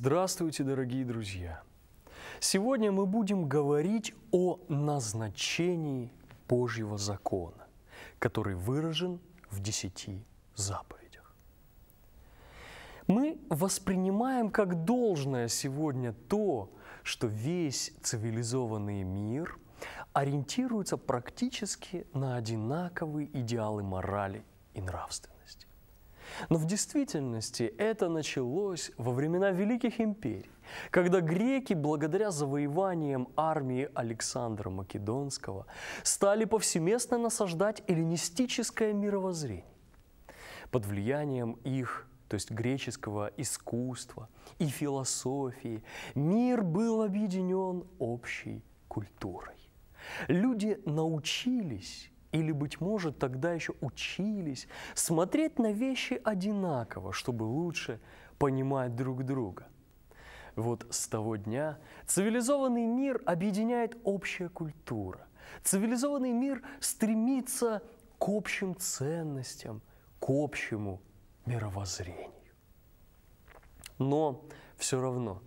Здравствуйте, дорогие друзья! Сегодня мы будем говорить о назначении Божьего закона, который выражен в десяти заповедях. Мы воспринимаем как должное сегодня то, что весь цивилизованный мир ориентируется практически на одинаковые идеалы морали и нравственности. Но в действительности это началось во времена Великих империй, когда греки, благодаря завоеваниям армии Александра Македонского, стали повсеместно насаждать эллинистическое мировоззрение. Под влиянием их то есть греческого искусства и философии, мир был объединен общей культурой. Люди научились или, быть может, тогда еще учились смотреть на вещи одинаково, чтобы лучше понимать друг друга. Вот с того дня цивилизованный мир объединяет общая культура. Цивилизованный мир стремится к общим ценностям, к общему мировоззрению. Но все равно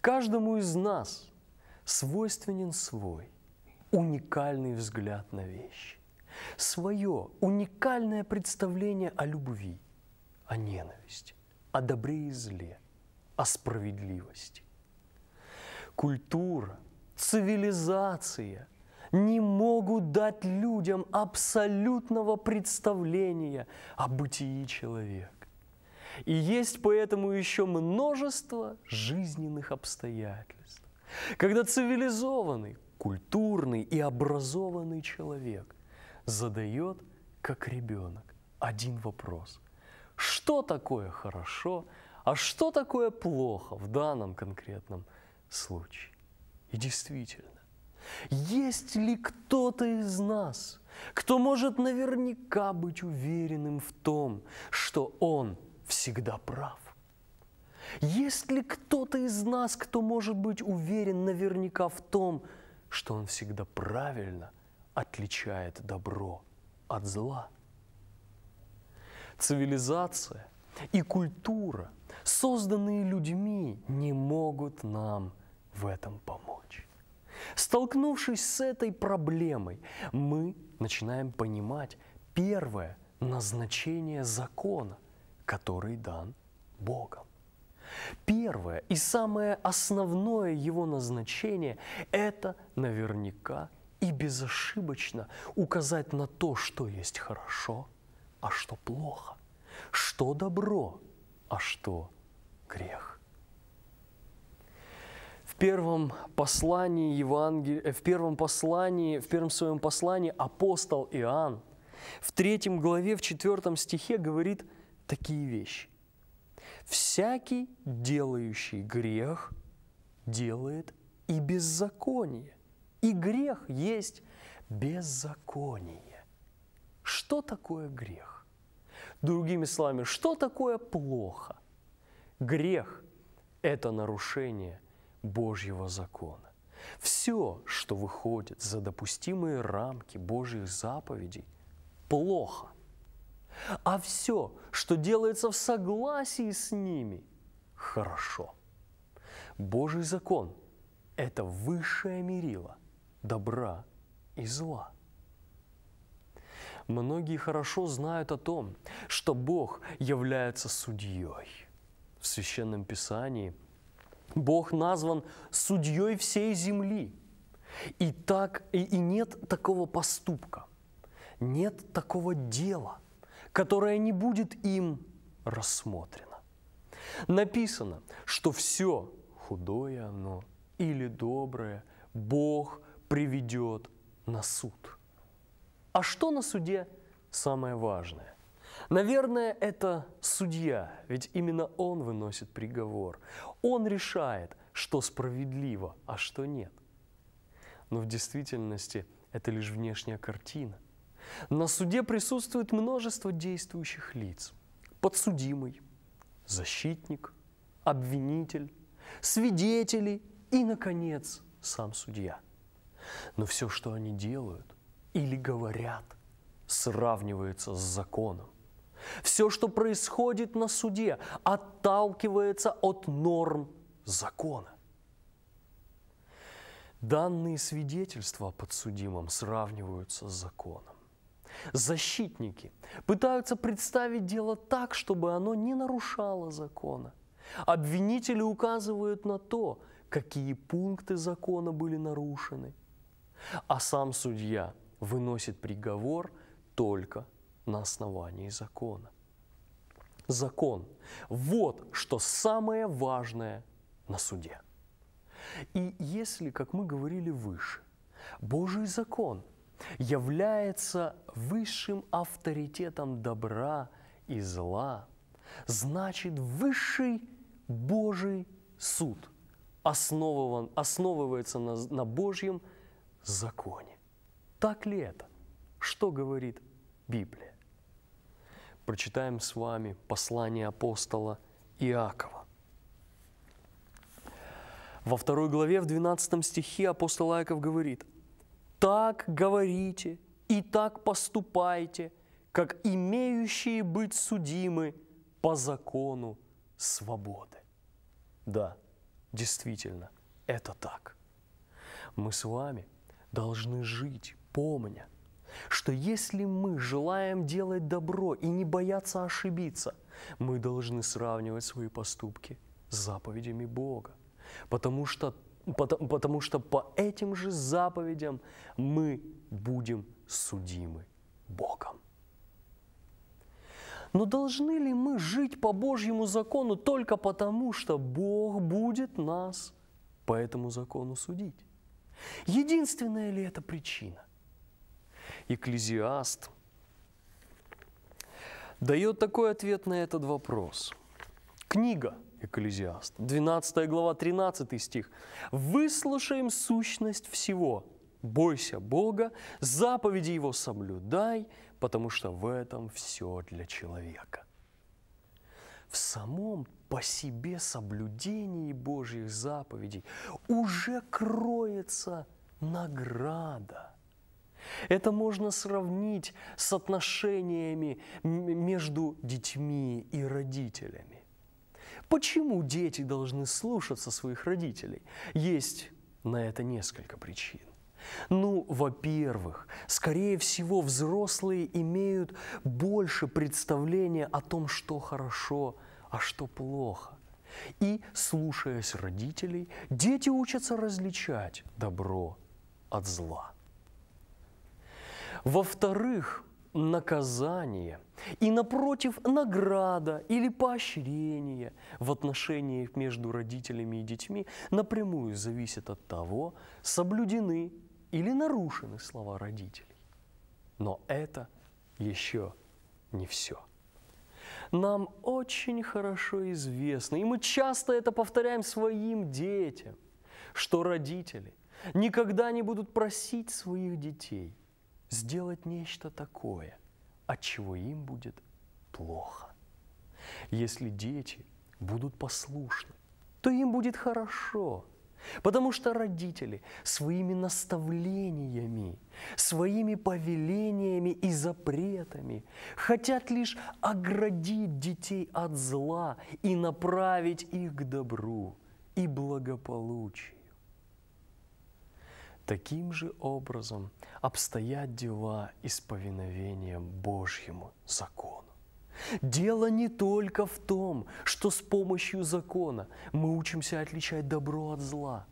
каждому из нас свойственен свой уникальный взгляд на вещи, свое уникальное представление о любви, о ненависти, о добре и зле, о справедливости. Культура, цивилизация не могут дать людям абсолютного представления о бытии человека. И есть поэтому еще множество жизненных обстоятельств. Когда цивилизованный, культурный и образованный человек задает, как ребенок, один вопрос. Что такое хорошо, а что такое плохо в данном конкретном случае? И действительно, есть ли кто-то из нас, кто может наверняка быть уверенным в том, что он всегда прав? Есть ли кто-то из нас, кто может быть уверен наверняка в том, что он всегда правильно отличает добро от зла. Цивилизация и культура, созданные людьми, не могут нам в этом помочь. Столкнувшись с этой проблемой, мы начинаем понимать первое назначение закона, который дан Богом. Первое и самое основное его назначение – это наверняка и безошибочно указать на то, что есть хорошо, а что плохо, что добро, а что грех. В первом послании Евангелия, э, в первом послании, в первом своем послании апостол Иоанн в третьем главе, в четвертом стихе говорит такие вещи. Всякий, делающий грех, делает и беззаконие. И грех есть беззаконие. Что такое грех? Другими словами, что такое плохо? Грех – это нарушение Божьего закона. Все, что выходит за допустимые рамки Божьих заповедей, плохо а все, что делается в согласии с ними, хорошо. Божий закон – это высшее мерило добра и зла. Многие хорошо знают о том, что Бог является судьей. В Священном Писании Бог назван судьей всей земли. И, так, и, и нет такого поступка, нет такого дела – которое не будет им рассмотрено. Написано, что все худое оно или доброе Бог приведет на суд. А что на суде самое важное? Наверное, это судья, ведь именно он выносит приговор. Он решает, что справедливо, а что нет. Но в действительности это лишь внешняя картина. На суде присутствует множество действующих лиц. Подсудимый, защитник, обвинитель, свидетели и, наконец, сам судья. Но все, что они делают или говорят, сравнивается с законом. Все, что происходит на суде, отталкивается от норм закона. Данные свидетельства о подсудимом сравниваются с законом. Защитники пытаются представить дело так, чтобы оно не нарушало закона. Обвинители указывают на то, какие пункты закона были нарушены. А сам судья выносит приговор только на основании закона. Закон – вот что самое важное на суде. И если, как мы говорили выше, Божий закон – является высшим авторитетом добра и зла, значит высший Божий суд основыван, основывается на, на Божьем законе. Так ли это? Что говорит Библия? Прочитаем с вами послание апостола Иакова. Во второй главе, в 12 стихе апостол Иаков говорит – так говорите и так поступайте, как имеющие быть судимы по закону свободы. Да, действительно, это так. Мы с вами должны жить, помня, что если мы желаем делать добро и не бояться ошибиться, мы должны сравнивать свои поступки с заповедями Бога, потому что потому, потому что по этим же заповедям мы будем судимы Богом. Но должны ли мы жить по Божьему закону только потому, что Бог будет нас по этому закону судить? Единственная ли это причина? Экклезиаст дает такой ответ на этот вопрос. Книга – Экклезиаст. 12 глава, 13 стих. «Выслушаем сущность всего. Бойся Бога, заповеди Его соблюдай, потому что в этом все для человека». В самом по себе соблюдении Божьих заповедей уже кроется награда – это можно сравнить с отношениями между детьми и родителями. Почему дети должны слушаться своих родителей? Есть на это несколько причин. Ну, во-первых, скорее всего, взрослые имеют больше представления о том, что хорошо, а что плохо. И, слушаясь родителей, дети учатся различать добро от зла. Во-вторых, наказание и, напротив, награда или поощрение в отношениях между родителями и детьми напрямую зависит от того, соблюдены или нарушены слова родителей. Но это еще не все нам очень хорошо известно, и мы часто это повторяем своим детям, что родители никогда не будут просить своих детей – сделать нечто такое, от чего им будет плохо. Если дети будут послушны, то им будет хорошо, потому что родители своими наставлениями, своими повелениями и запретами хотят лишь оградить детей от зла и направить их к добру и благополучию таким же образом обстоят дела из повиновения Божьему закону. Дело не только в том, что с помощью закона мы учимся отличать добро от зла.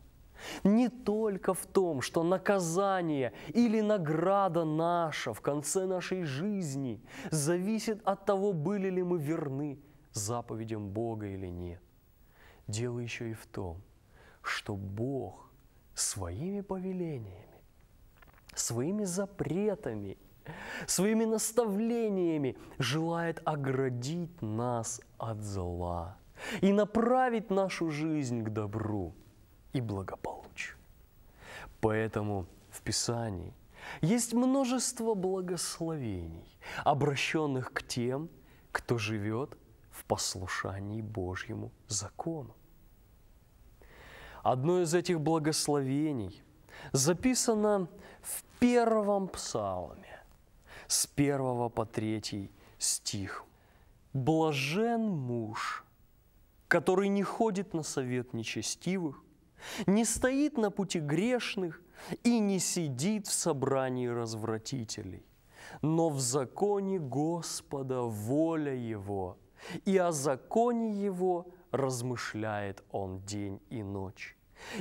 Не только в том, что наказание или награда наша в конце нашей жизни зависит от того, были ли мы верны заповедям Бога или нет. Дело еще и в том, что Бог своими повелениями, своими запретами, своими наставлениями желает оградить нас от зла и направить нашу жизнь к добру и благополучию. Поэтому в Писании есть множество благословений, обращенных к тем, кто живет в послушании Божьему закону. Одно из этих благословений записано в первом псалме с первого по третий стих. «Блажен муж, который не ходит на совет нечестивых, не стоит на пути грешных и не сидит в собрании развратителей, но в законе Господа воля его, и о законе его размышляет он день и ночь.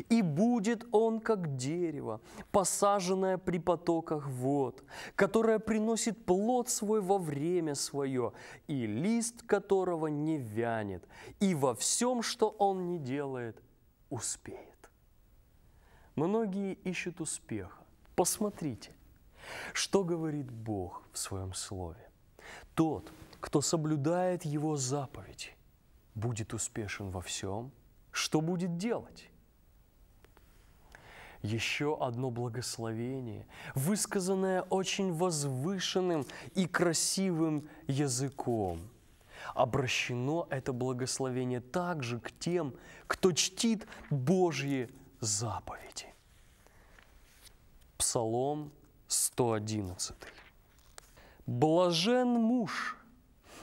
И будет он, как дерево, посаженное при потоках вод, которое приносит плод свой во время свое, и лист которого не вянет, и во всем, что он не делает, успеет. Многие ищут успеха. Посмотрите, что говорит Бог в своем слове. Тот, кто соблюдает его заповеди, будет успешен во всем, что будет делать? Еще одно благословение, высказанное очень возвышенным и красивым языком. Обращено это благословение также к тем, кто чтит Божьи заповеди. Псалом 111. Блажен муж –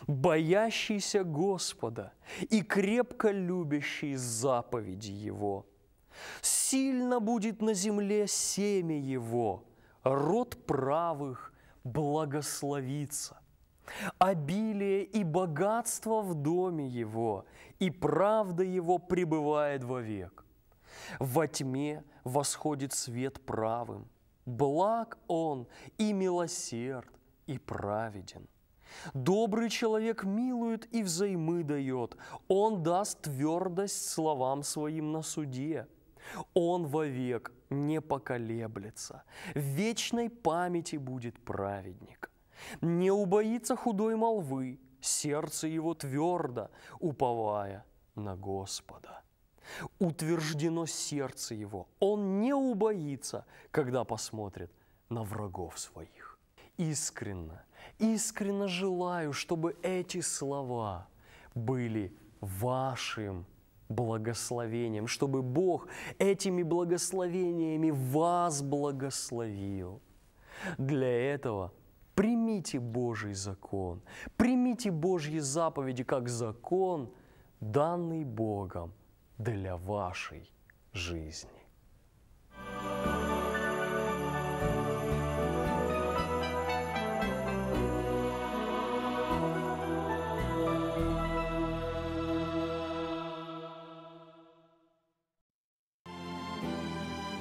боящийся Господа и крепко любящий заповеди Его. Сильно будет на земле семя Его, род правых благословится. Обилие и богатство в доме Его, и правда Его пребывает вовек. Во тьме восходит свет правым, благ Он и милосерд и праведен. Добрый человек милует и взаймы дает. Он даст твердость словам своим на суде. Он вовек не поколеблется. В вечной памяти будет праведник. Не убоится худой молвы, сердце его твердо, уповая на Господа. Утверждено сердце его, он не убоится, когда посмотрит на врагов своих. Искренно – Искренне желаю, чтобы эти слова были вашим благословением, чтобы Бог этими благословениями вас благословил. Для этого примите Божий закон, примите Божьи заповеди как закон, данный Богом для вашей жизни.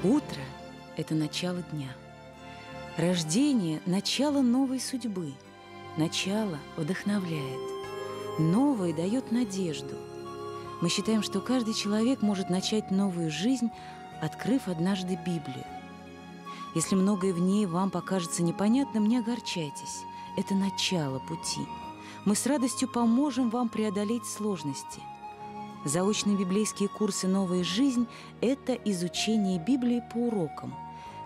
Утро – это начало дня. Рождение – начало новой судьбы. Начало вдохновляет. Новое дает надежду. Мы считаем, что каждый человек может начать новую жизнь, открыв однажды Библию. Если многое в ней вам покажется непонятным, не огорчайтесь. Это начало пути. Мы с радостью поможем вам преодолеть сложности – Заочные библейские курсы «Новая жизнь» – это изучение Библии по урокам,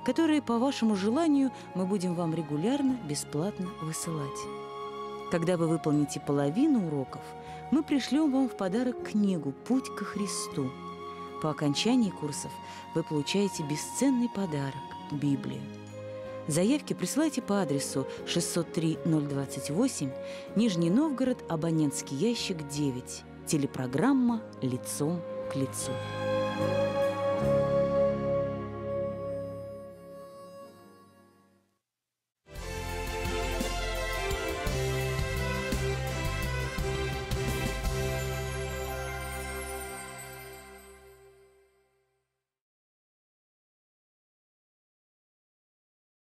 которые, по вашему желанию, мы будем вам регулярно, бесплатно высылать. Когда вы выполните половину уроков, мы пришлем вам в подарок книгу «Путь ко Христу». По окончании курсов вы получаете бесценный подарок – Библию. Заявки присылайте по адресу 603-028, Нижний Новгород, абонентский ящик 9 Телепрограмма «Лицом к лицу».